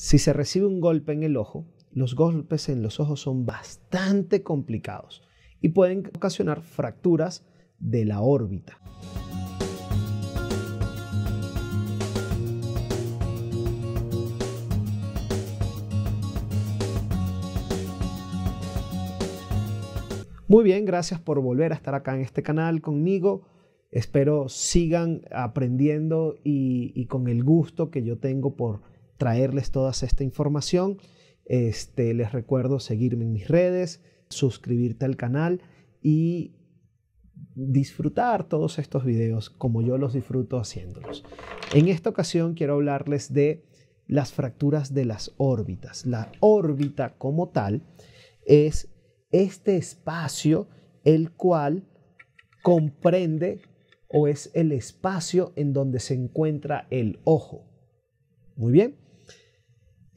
Si se recibe un golpe en el ojo, los golpes en los ojos son bastante complicados y pueden ocasionar fracturas de la órbita. Muy bien, gracias por volver a estar acá en este canal conmigo. Espero sigan aprendiendo y, y, con el gusto que yo tengo por traerles toda esta información. Este, les recuerdo seguirme en mis redes, suscribirte al canal y disfrutar todos estos videos como yo los disfruto haciéndolos. En esta ocasión quiero hablarles de las fracturas de las órbitas. La órbita como tal es este espacio el cual comprende o es el espacio en donde se encuentra el ojo. Muy bien.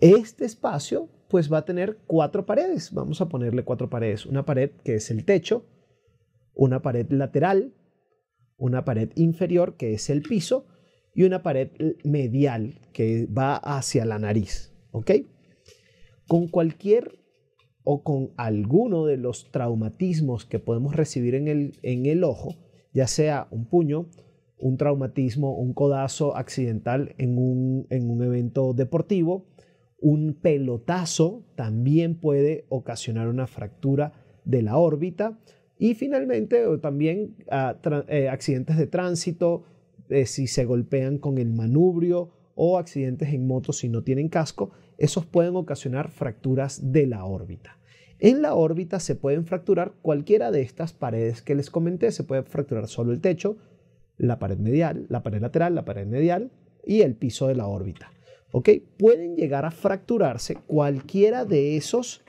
Este espacio pues va a tener cuatro paredes. Vamos a ponerle cuatro paredes. Una pared que es el techo, una pared lateral, una pared inferior que es el piso y una pared medial que va hacia la nariz. ¿Ok? Con cualquier o con alguno de los traumatismos que podemos recibir en el, ojo, ya sea un puño, un traumatismo, un codazo accidental en un evento deportivo, un pelotazo también puede ocasionar una fractura de la órbita. Y finalmente también ah, eh, accidentes de tránsito, eh, si se golpean con el manubrio o accidentes en moto si no tienen casco, esos pueden ocasionar fracturas de la órbita. En la órbita se pueden fracturar cualquiera de estas paredes que les comenté. Se puede fracturar solo el techo, la pared medial, la pared lateral, la pared medial y el piso de la órbita. Pueden llegar a fracturarse cualquiera de esos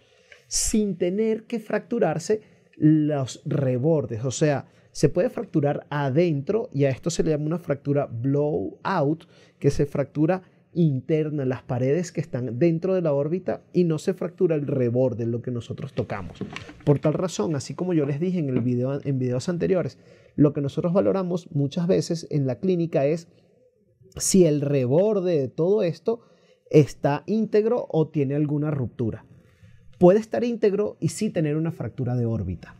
sin tener que fracturarse los rebordes, o sea, se puede fracturar adentro y a esto se le llama una fractura blowout, que se fractura interna, las paredes que están dentro de la órbita y no se fractura el reborde, lo que nosotros tocamos. Por tal razón, así como yo les dije en, el en videos anteriores, lo que nosotros valoramos muchas veces en la clínica es si el reborde de todo esto está íntegro o tiene alguna ruptura. Puede estar íntegro y sí tener una fractura de órbita.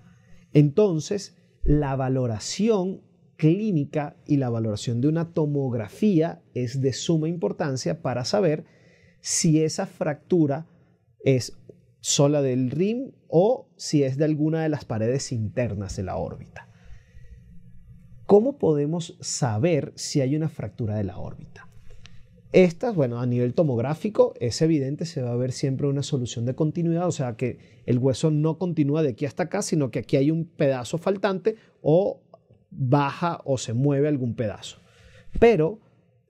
Entonces, la valoración clínica y la valoración de una tomografía es de suma importancia para saber si esa fractura es sola del RIM o si es de alguna de las paredes internas de la órbita. ¿Cómo podemos saber si hay una fractura de la órbita? Estas, bueno, a nivel tomográfico es evidente, se va a ver siempre una solución de continuidad, o sea que el hueso no continúa de aquí hasta acá, sino que aquí hay un pedazo faltante o baja o se mueve algún pedazo. Pero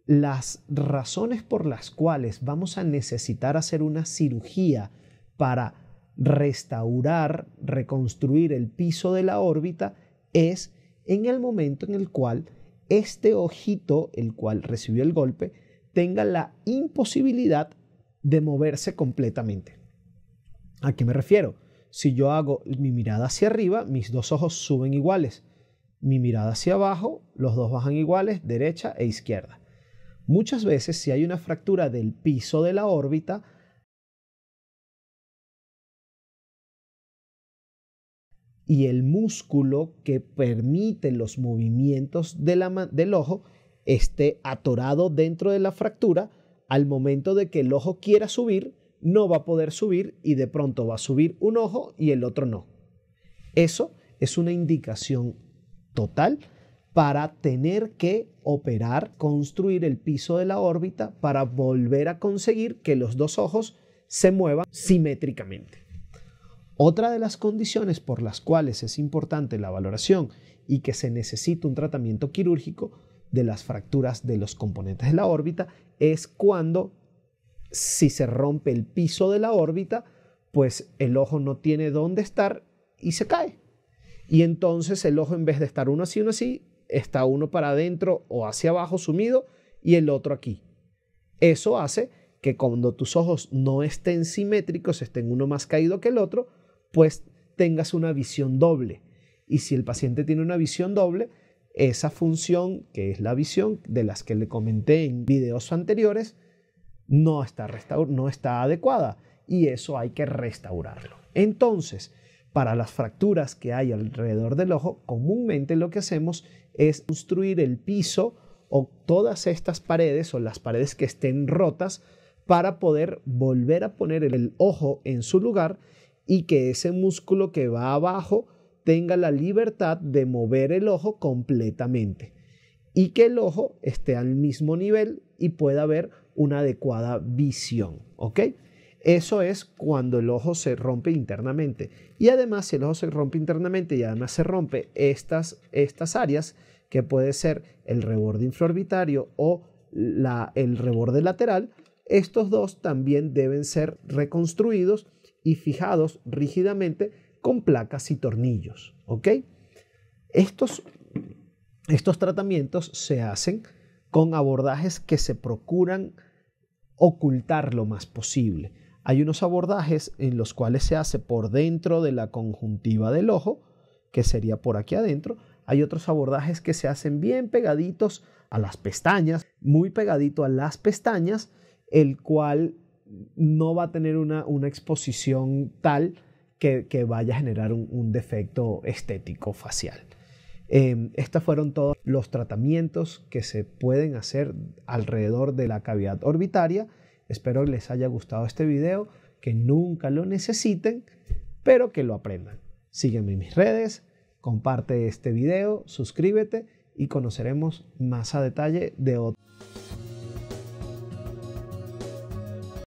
las razones por las cuales vamos a necesitar hacer una cirugía para restaurar, reconstruir el piso de la órbita es en el momento en el cual este ojito, el cual recibió el golpe, tenga la imposibilidad de moverse completamente. ¿A qué me refiero? Si yo hago mi mirada hacia arriba, mis dos ojos suben iguales. Mi mirada hacia abajo, los dos bajan iguales, derecha e izquierda. Muchas veces si hay una fractura del piso de la órbita, y el músculo que permite los movimientos del ojo esté atorado dentro de la fractura, al momento de que el ojo quiera subir, no va a poder subir y de pronto va a subir un ojo y el otro no. Eso es una indicación total para tener que operar, construir el piso de la órbita para volver a conseguir que los dos ojos se muevan simétricamente. Otra de las condiciones por las cuales es importante la valoración y que se necesita un tratamiento quirúrgico de las fracturas de los componentes de la órbita es cuando si se rompe el piso de la órbita, pues el ojo no tiene dónde estar y se cae. Y entonces el ojo en vez de estar uno así, uno así, está uno para adentro o hacia abajo sumido y el otro aquí. Eso hace que cuando tus ojos no estén simétricos, estén uno más caído que el otro, pues tengas una visión doble. Y si el paciente tiene una visión doble, esa función, que es la visión de las que le comenté en videos anteriores, no está, no está adecuada y eso hay que restaurarlo. Entonces, para las fracturas que hay alrededor del ojo, comúnmente lo que hacemos es construir el piso o todas estas paredes o las paredes que estén rotas para poder volver a poner el ojo en su lugar y que ese músculo que va abajo tenga la libertad de mover el ojo completamente y que el ojo esté al mismo nivel y pueda ver una adecuada visión, Eso es cuando el ojo se rompe internamente. Y además, si el ojo se rompe internamente y además se rompe estas, estas áreas, que puede ser el reborde infraorbitario o el reborde lateral, estos dos también deben ser reconstruidos y fijados rígidamente con placas y tornillos. ¿ok? Estos, estos tratamientos se hacen con abordajes que se procuran ocultar lo más posible. Hay unos abordajes en los cuales se hace por dentro de la conjuntiva del ojo, que sería por aquí adentro. Hay otros abordajes que se hacen bien pegaditos a las pestañas, muy pegadito a las pestañas, el cual no va a tener una, una exposición tal que, vaya a generar un, defecto estético facial. Em, estos fueron todos los tratamientos que se pueden hacer alrededor de la cavidad orbitaria. Espero les haya gustado este video, que nunca lo necesiten, pero que lo aprendan. Sígueme en mis redes, comparte este video, suscríbete y conoceremos más a detalle de otros.